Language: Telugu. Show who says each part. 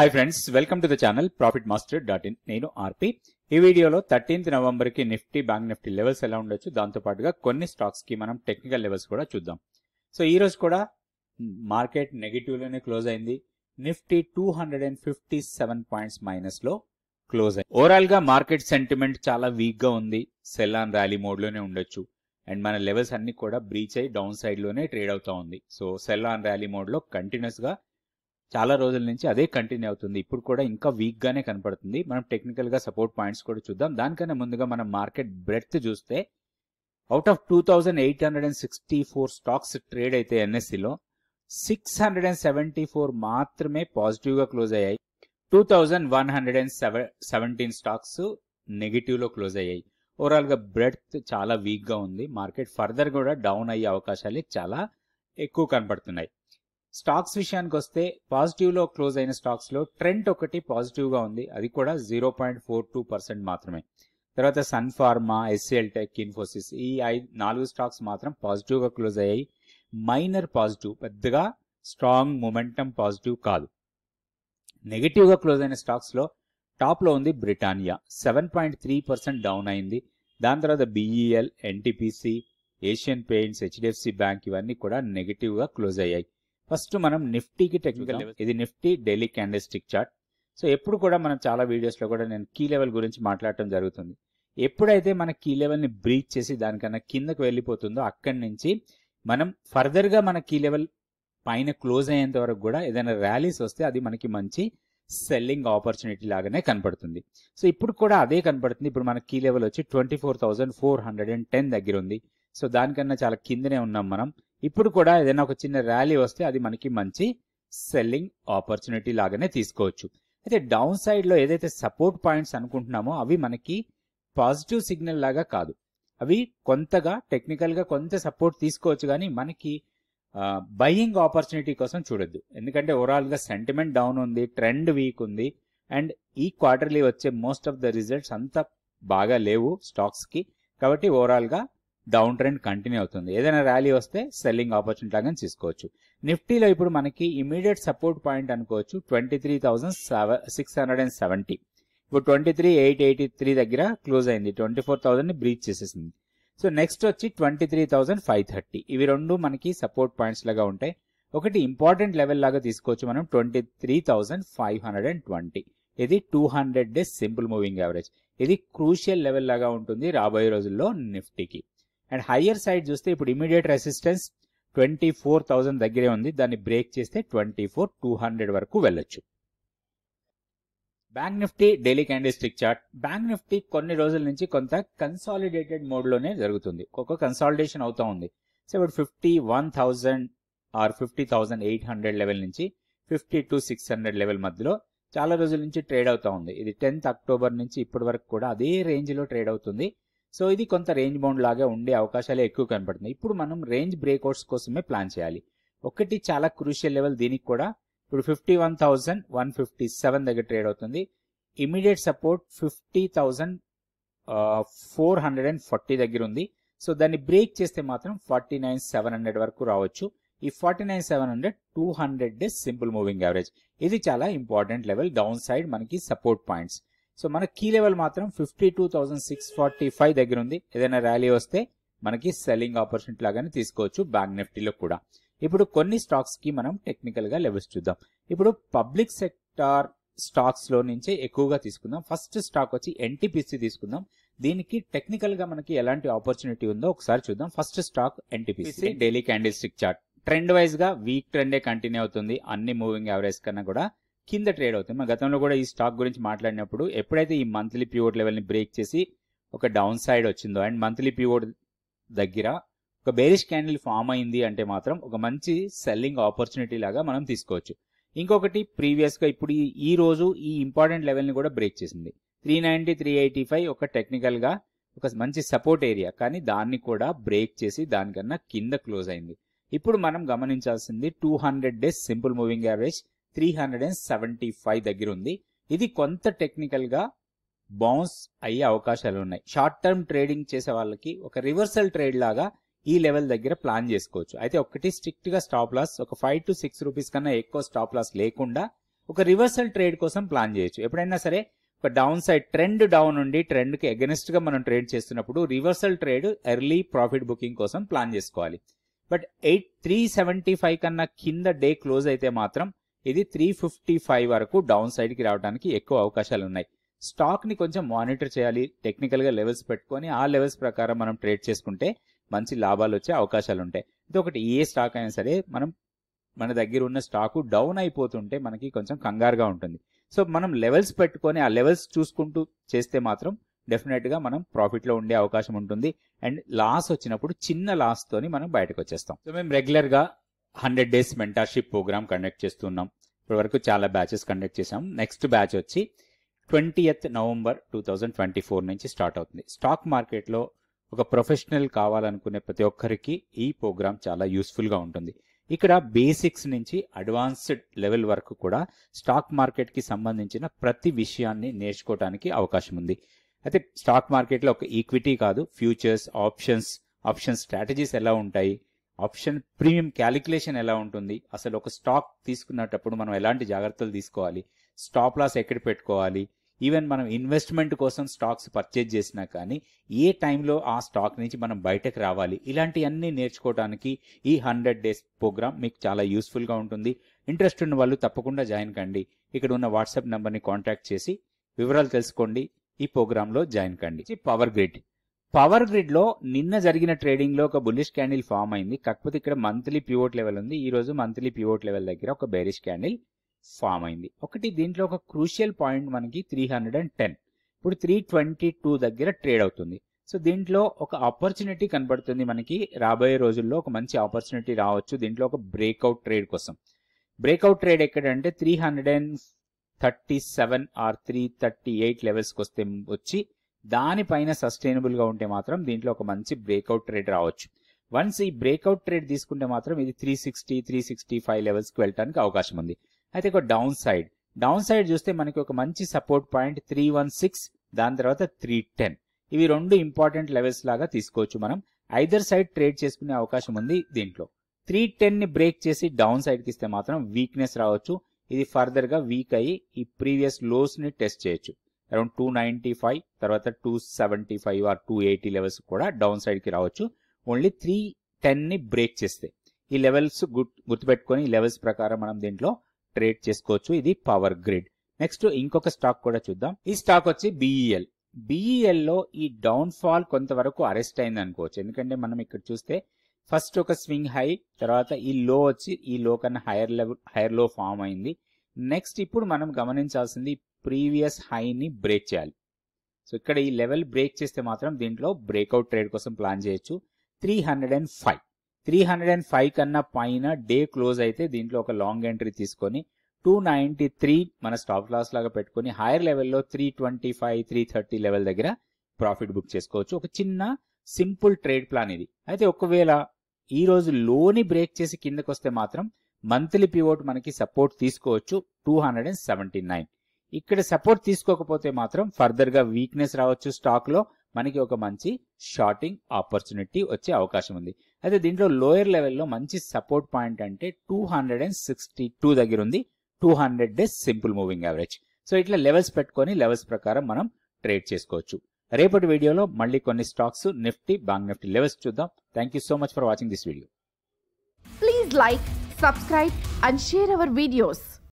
Speaker 1: hi friends welcome to the channel Profit Master dot in నేను ఆర్పి ఈ వీడియోలో థర్టీన్త్ నవంబర్ కి నిఫ్టీ బ్యాంక్ నిఫ్టీ లెవెల్స్ ఎలా ఉండొచ్చు దాంతో పాటుగా కొన్ని కి మనం టెక్నికల్ లెవెల్స్ కూడా చూద్దాం సో ఈ రోజు కూడా మార్కెట్ నెగిటివ్ లోనే క్లోజ్ అయింది Nifty two hundred and fifty seven points మైనస్లో క్లోజ్ అయింది గా మార్కెట్ సెంటిమెంట్ చాలా వీక్గా ఉంది సెల్ ఆన్ ర్యాలీ మోడ్లోనే ఉండొచ్చు అండ్ మన లెవెల్స్ అన్ని కూడా బ్రీచ్ అయ్యి డౌన్ సైడ్లోనే ట్రేడ్ అవుతా ఉంది సో సెల్ ఆన్ ర్యాలీ మోడ్లో కంటిన్యూస్గా చాలా రోజుల నుంచి అదే కంటిన్యూ అవుతుంది ఇప్పుడు కూడా ఇంకా వీక్గానే కనపడుతుంది మనం టెక్నికల్గా సపోర్ట్ పాయింట్స్ కూడా చూద్దాం దానికన్నా ముందుగా మనం మార్కెట్ బ్రెత్ చూస్తే out of two thousand eight hundred and sixty four stocks trade అయితే ఎన్ఎస్సిలో six hundred and seventy four మాత్రమే పాజిటివ్గా క్లోజ్ అయ్యాయి two thousand one hundred and seventeen stocks నెగిటివ్లో క్లోజ్ అయ్యాయి ఓవరాల్గా బ్రెడ్త్ చాలా వీక్గా ఉంది మార్కెట్ ఫర్దర్ కూడా డౌన్ అయ్యే అవకాశాలు చాలా ఎక్కువ కనపడుతున్నాయి స్టాక్స్ విషయానికి వస్తే పాజిటివ్లో క్లోజ్ అయిన స్టాక్స్లో ట్రెండ్ ఒకటి పాజిటివ్గా ఉంది అది కూడా zero point four two percent మాత్రమే తర్వాత Sun Pharma HCL Tech Infosys ఈ నాలుగు స్టాక్స్ మాత్రం పాజిటివ్గా క్లోజ్ అయ్యాయి మైనర్ పాజిటివ్ పెద్దగా స్ట్రాంగ్ మొమెంటం పాజిటివ్ కాదు నెగిటివ్గా క్లోజ్ అయిన స్టాక్స్లో టాప్లో ఉంది Britannia seven point three percent down అయింది దాని తర్వాత BEL NTPC Asian Paints HDFC Bank ఇవన్నీ కూడా నెగిటివ్గా క్లోజ్ అయ్యాయి ఫస్ట్ మనం నిఫ్టీకి టెక్నికల్ లెవెల్ ఇది Nifty daily candle stick chart so ఎప్పుడు కూడా మనం చాలా వీడియోస్లో కూడా నేను కీ లెవెల్ గురించి మాట్లాడటం జరుగుతుంది ఎప్పుడైతే మన కీ లెవెల్ని బ్రీచ్ చేసి దానికన్నా కిందకు వెళ్ళిపోతుందో అక్కడి నుంచి మనం ఫర్దర్గా మన కీ లెవెల్ పైన క్లోజ్ అయ్యేంత వరకు కూడా ఏదైనా ర్యాలీస్ వస్తే అది మనకి మంచి సెల్లింగ్ ఆపర్చునిటీ లాగానే కనపడుతుంది సో ఇప్పుడు కూడా అదే కనపడుతుంది ఇప్పుడు మన కీ లెవెల్ వచ్చి twenty four thousand four hundred and ten దగ్గర ఉంది సో దానికన్నా చాలా కిందనే ఉన్నాం మనం ఇప్పుడు కూడా ఏదైనా ఒక చిన్న ర్యాలీ వస్తే అది మనకి మంచి సెల్లింగ్ ఆపర్చునిటీ లాగానే తీసుకోవచ్చు అయితే డౌన్ సైడ్లో ఏదైతే సపోర్ట్ పాయింట్స్ అనుకుంటున్నామో అవి మనకి పాజిటివ్ సిగ్నల్ లాగా కాదు అవి కొంతగా టెక్నికల్గా కొంత సపోర్ట్ తీసుకోవచ్చు కానీ మనకి బయింగ్ ఆపర్చునిటీ కోసం చూడొద్దు ఎందుకంటే ఓవరాల్గా సెంటిమెంట్ డౌన్ ఉంది ట్రెండ్ వీక్ ఉంది అండ్ ఈ క్వార్టర్లీ వచ్చే మోస్ట్ ఆఫ్ ద రిజల్ట్స్ అంత బాగా లేవు స్టాక్స్కి కాబట్టి ఓవరాల్గా డౌన్ ట్రెండ్ కంటిన్యూ అవుతుంది ఏదైనా ర్యాలీ వస్తే సెల్లింగ్ ఆపర్చునిటీ లాగా తీసుకోవచ్చు నిఫ్టీలో ఇప్పుడు మనకి ఇమీడియట్ సపోర్ట్ పాయింట్ అనుకోవచ్చు twenty three thousand six hundred and seventy ఇప్పుడు twenty three eight eighty three దగ్గర క్లోజ్ అయింది ట్వంటీ ఫోర్ థౌసండ్ని బ్రీచ్ చేసేసింది సో నెక్స్ట్ వచ్చి twenty three thousand five thirty ఇవి రెండు మనకి సపోర్ట్ పాయింట్స్ లాగా ఉంటాయి ఒకటి ఇంపార్టెంట్ లెవెల్ లాగా తీసుకోవచ్చు మనం twenty three thousand five hundred and twenty ఇది two hundred days simple moving average ఇది క్రూషియల్ లెవెల్ లాగా ఉంటుంది రాబోయే రోజుల్లో నిఫ్టీకి అండ్ హయ్యర్ సైడ్ చూస్తే ఇప్పుడు immediate resistance twenty four thousand దగ్గరే ఉంది దాన్ని బ్రేక్ చేస్తే ట్వంటీ ఫోర్ టూ హండ్రెడ్ వరకు వెళ్ళొచ్చు Bank Nifty daily candle stick chart Bank Nifty కొన్ని రోజుల నుంచి కొంత కన్సాలిడేటెడ్ మోడ్లోనే జరుగుతుంది ఒక్కొక్క కన్సాలిడేషన్ అవుతా ఉంది సో ఇప్పుడు fifty one thousand or fifty thousand eight hundred level నుంచి fifty two six hundred level మధ్యలో చాలా రోజుల నుంచి ట్రేడ్ అవుతా ఉంది ఇది టెన్త్ అక్టోబర్ నుంచి ఇప్పటి వరకు కూడా అదే రేంజ్లో ట్రేడ్ అవుతుంది సో ఇది కొంత రేంజ్ బౌండ్ లాగా ఉండే అవకాశాలే ఎక్కువ కనపడుతున్నాయి ఇప్పుడు మనం రేంజ్ బ్రేక్అవుట్స్ కోసమే ప్లాన్ చేయాలి ఒకటి చాలా క్రూషియల్ లెవెల్ దీనికి కూడా ఇప్పుడు fifty one thousand one fifty seven దగ్గర ట్రేడ్ అవుతుంది immediate support fifty four hundred and forty దగ్గర ఉంది సో దాన్ని బ్రేక్ చేస్తే మాత్రం ఫార్టీ నైన్ సెవెన్ హండ్రెడ్ వరకు రావచ్చు ఈ forty nine seven hundred two hundred days simple moving average ఇది చాలా ఇంపార్టెంట్ లెవెల్ డౌన్ సైడ్ మనకి సపోర్ట్ పాయింట్స్ సో మన కీ లెవెల్ మాత్రం fifty two six forty five దగ్గర ఉంది ఏదైనా ర్యాలీ వస్తే మనకి సెల్లింగ్ ఆపర్చునిటీ లాగానే తీసుకోవచ్చు బ్యాంక్ నిఫ్టీలో కూడా ఇప్పుడు కొన్ని స్టాక్స్ కి మనం టెక్నికల్ గా లెవెల్స్ చూద్దాం ఇప్పుడు పబ్లిక్ సెక్టార్ స్టాక్స్ లో నుంచే ఎక్కువగా తీసుకుందాం ఫస్ట్ స్టాక్ వచ్చి ఎన్టీపీసీ తీసుకుందాం దీనికి టెక్నికల్ గా మనకి ఎలాంటి ఆపర్చునిటీ ఉందో ఒకసారి చూద్దాం first stock NTPC daily candle stick chart trend wise గా వీక్ ట్రెండే కంటిన్యూ అవుతుంది అన్ని మూవింగ్ యావరేజ్ కన్నా కూడా కింద ట్రేడ్ అవుతుంది మన గతంలో కూడా ఈ స్టాక్ గురించి మాట్లాడినప్పుడు ఎప్పుడైతే ఈ మంత్లీ పివోట్ లెవెల్ని బ్రేక్ చేసి ఒక డౌన్ సైడ్ వచ్చిందో అండ్ మంత్లీ పివోట్ దగ్గర ఒక బేరిష్ క్యాండిల్ ఫామ్ అయింది అంటే మాత్రం ఒక మంచి సెల్లింగ్ ఆపర్చునిటీ లాగా మనం తీసుకోవచ్చు ఇంకొకటి ప్రీవియస్గా ఇప్పుడు ఈ రోజు ఈ ఇంపార్టెంట్ లెవెల్ని కూడా బ్రేక్ చేసింది three ninety three eighty five ఒక టెక్నికల్గా ఒక మంచి సపోర్ట్ ఏరియా కానీ దాన్ని కూడా బ్రేక్ చేసి దానికన్నా కింద క్లోజ్ అయింది ఇప్పుడు మనం గమనించాల్సింది two hundred days simple moving average three hundred and seventy five దగ్గర ఉంది ఇది కొంత టెక్నికల్గా బౌన్స్ అయ్యే అవకాశాలు ఉన్నాయి షార్ట్ టర్మ్ ట్రేడింగ్ చేసే వాళ్ళకి ఒక రివర్సల్ ట్రేడ్ లాగా ఈ లెవెల్ దగ్గర ప్లాన్ చేసుకోవచ్చు అయితే ఒకటి గా స్టాప్ లాస్ ఒక ఫైవ్ టు సిక్స్ రూపీస్ కన్నా ఎక్కువ స్టాప్ లాస్ లేకుండా ఒక రివర్సల్ ట్రేడ్ కోసం ప్లాన్ చేయొచ్చు ఎప్పుడైనా సరే ఒక డౌన్ సైడ్ ట్రెండ్ డౌన్ కి ట్రెండ్కి గా మనం ట్రేడ్ చేస్తున్నప్పుడు reversal trade early profit booking కోసం ప్లాన్ చేసుకోవాలి but eight three seventy five కన్నా కింద డే క్లోజ్ అయితే మాత్రం ఇది త్రీ ఫిఫ్టీ ఫైవ్ వరకు డౌన్ సైడ్కి రావడానికి ఎక్కువ అవకాశాలు ఉన్నాయి స్టాక్ని కొంచెం మానిటర్ చేయాలి టెక్నికల్గా లెవెల్స్ పెట్టుకొని ఆ లెవెల్స్ ప్రకారం మనం ట్రేడ్ చేసుకుంటే మంచి లాభాలు వచ్చే అవకాశాలు ఉంటాయి ఇదొకటి ఏ స్టాక్ అయినా సరే మనం మన దగ్గర ఉన్న స్టాకు డౌన్ అయిపోతుంటే మనకి కొంచెం కంగారుగా ఉంటుంది సో మనం లెవెల్స్ పెట్టుకొని ఆ లెవెల్స్ చూసుకుంటూ చేస్తే మాత్రం డెఫినెట్గా మనం ప్రాఫిట్లో ఉండే అవకాశం ఉంటుంది అండ్ లాస్ వచ్చినప్పుడు చిన్న లాస్తోని మనం బయటకు వచ్చేస్తాం సో మేము రెగ్యులర్గా hundred days mentorship programme conduct చేస్తున్నాం ఇప్పటివరకు చాలా బ్యాచెస్ కండక్ట్ చేసాం నెక్స్ట్ బ్యాచ్ వచ్చి twentieth November two thousand twenty four నుంచి స్టార్ట్ అవుతుంది స్టాక్ మార్కెట్లో ఒక ప్రొఫెషనల్ కావాలనుకునే ప్రతి ఒక్కరికి ఈ ప్రోగ్రామ్ చాలా యూస్ఫుల్గా ఉంటుంది ఇక్కడ బేసిక్స్ నుంచి అడ్వాన్స్డ్ లెవెల్ వరకు కూడా స్టాక్ మార్కెట్కి సంబంధించిన ప్రతి విషయాన్ని నేర్చుకోవడానికి అవకాశం ఉంది అయితే స్టాక్ మార్కెట్లో ఒక ఈక్విటీ కాదు ఫ్యూచర్స్ ఆప్షన్స్ ఆప్షన్ స్ట్రాటజీస్ ఎలా ఉంటాయి ఆప్షన్ ప్రీమియం క్యాలిక్యులేషన్ ఎలా ఉంటుంది అసలు ఒక స్టాక్ తీసుకున్నప్పుడు మనం ఎలాంటి జాగ్రత్తలు తీసుకోవాలి స్టాప్ లాస్ ఎక్కడ పెట్టుకోవాలి ఈవెన్ మనం ఇన్వెస్ట్మెంట్ కోసం స్టాక్స్ పర్చేజ్ చేసినా కానీ ఏ టైంలో ఆ స్టాక్ నుంచి మనం బయటకు రావాలి ఇలాంటివన్నీ నేర్చుకోవడానికి ఈ హండ్రెడ్ డేస్ ప్రోగ్రామ్ మీకు చాలా యూస్ఫుల్గా ఉంటుంది ఇంట్రెస్ట్ ఉన్న వాళ్ళు తప్పకుండా జాయిన్ కండి ఇక్కడ ఉన్న వాట్సాప్ నెంబర్ని కాంటాక్ట్ చేసి వివరాలు తెలుసుకోండి ఈ ప్రోగ్రాంలో జాయిన్ కండి పవర్ గ్రిడ్ పవర్ గ్రిడ్లో నిన్న జరిగిన ట్రేడింగ్లో ఒక బుల్లిష్ క్యాండిల్ ఫామ్ అయింది కాకపోతే ఇక్కడ మంత్లీ ప్యూవోట్ లెవెల్ ఉంది ఈ రోజు మంత్లీ ప్యూవోట్ లెవెల్ దగ్గర ఒక బేరిష్ క్యాండిల్ ఫామ్ అయింది ఒకటి దీంట్లో ఒక క్రూషియల్ పాయింట్ మనకి త్రీ హండ్రెడ్ అండ్ టెన్ ఇప్పుడు త్రీ ట్వంటీ టూ దగ్గర ట్రేడ్ అవుతుంది సో దీంట్లో ఒక ఆపర్చునిటీ కనబడుతుంది మనకి రాబోయే రోజుల్లో ఒక మంచి ఆపర్చునిటీ రావచ్చు దీంట్లో ఒక బ్రేక్అవుట్ ట్రేడ్ కోసం బ్రేక్అవుట్ ట్రేడ్ ఎక్కడంటే three hundred and thirty seven or three thirty eight లెవెల్స్కి వస్తే వచ్చి దానిపైన సస్టైనబుల్గా ఉంటే మాత్రం దీంట్లో ఒక మంచి బ్రేక్అవుట్ ట్రేడ్ రావచ్చు వన్స్ ఈ బ్రేక్అవుట్ ట్రేడ్ తీసుకుంటే మాత్రం ఇది three sixty three sixty five లెవెల్స్కి వెళ్ళడానికి అవకాశం ఉంది అయితే ఒక డౌన్ సైడ్ డౌన్ సైడ్ చూస్తే మనకి ఒక మంచి support point three one six దాని తర్వాత త్రీ టెన్ ఇవి రెండు ఇంపార్టెంట్ లెవెల్స్ లాగా తీసుకోవచ్చు మనం ఐదర్ సైడ్ ట్రేడ్ చేసుకునే అవకాశం ఉంది దీంట్లో త్రీ టెన్ ని బ్రేక్ చేసి డౌన్ సైడ్ కి ఇస్తే మాత్రం వీక్నెస్ రావచ్చు ఇది ఫర్దర్ గా వీక్ అయ్యి ఈ ప్రీవియస్ లోస్ ని టెస్ట్ చేయొచ్చు అరౌండ్ టూ నైంటీ ఫైవ్ తర్వాత two seventy five or two eighty levels కూడా డౌన్ సైడ్కి రావచ్చు ఓన్లీ త్రీ టెన్ని బ్రేక్ చేస్తే ఈ లెవెల్స్ గుర్తుపెట్టుకొని ఈ లెవెల్స్ ప్రకారం మనం దీంట్లో ట్రేడ్ చేసుకోవచ్చు ఇది పవర్ గ్రిడ్ నెక్స్ట్ ఇంకొక స్టాక్ కూడా చూద్దాం ఈ స్టాక్ వచ్చి బీఈఎల్ బీఈఎల్లో e e ఈ డౌన్ ఫాల్ కొంతవరకు అరెస్ట్ అయింది అనుకోవచ్చు ఎందుకంటే మనం ఇక్కడ చూస్తే ఫస్ట్ ఒక స్వింగ్ హై తర్వాత ఈ లో వచ్చి ఈ లో కన్నా higher level higher low form అయింది నెక్స్ట్ ఇప్పుడు మనం గమనించాల్సింది ప్రీవియస్ హైని బ్రేక్ చేయాలి సో ఇక్కడ ఈ లెవెల్ బ్రేక్ చేస్తే మాత్రం దీంట్లో బ్రేక్అవుట్ ట్రేడ్ కోసం ప్లాన్ చేయొచ్చు three hundred and five three hundred and five కన్నా పైన డే క్లోజ్ అయితే దీంట్లో ఒక లాంగ్ ఎంట్రీ తీసుకొని టూ నైంటీ త్రీ మన స్టాప్ లాస్ లాగా పెట్టుకొని హైయర్ లెవెల్లో three twenty five three thirty level దగ్గర ప్రాఫిట్ బుక్ చేసుకోవచ్చు ఒక చిన్న సింపుల్ ట్రేడ్ ప్లాన్ ఇది అయితే ఒకవేళ ఈ రోజు లోని బ్రేక్ చేసి కిందకు వస్తే మాత్రం మంత్లీ పివోట్ మనకి సపోర్ట్ తీసుకోవచ్చు two hundred and seventy nine ఇక్కడ సపోర్ట్ తీసుకోకపోతే మాత్రం ఫర్దర్గా వీక్నెస్ రావచ్చు స్టాక్లో మనకి ఒక మంచి షార్టింగ్ ఆపర్చునిటీ వచ్చే అవకాశం ఉంది అయితే దీంట్లో లోయర్ లెవెల్లో మంచి సపోర్ట్ పాయింట్ అంటే two hundred and sixty two దగ్గర ఉంది two hundred days simple moving average so ఇట్లా లెవెల్స్ పెట్టుకొని లెవెల్స్ ప్రకారం మనం ట్రేడ్ చేసుకోవచ్చు రేపటి వీడియోలో మళ్ళీ కొన్ని stocks Nifty Bank Nifty levels చూద్దాం thank you so much for watching this video please like subscribe and share our videos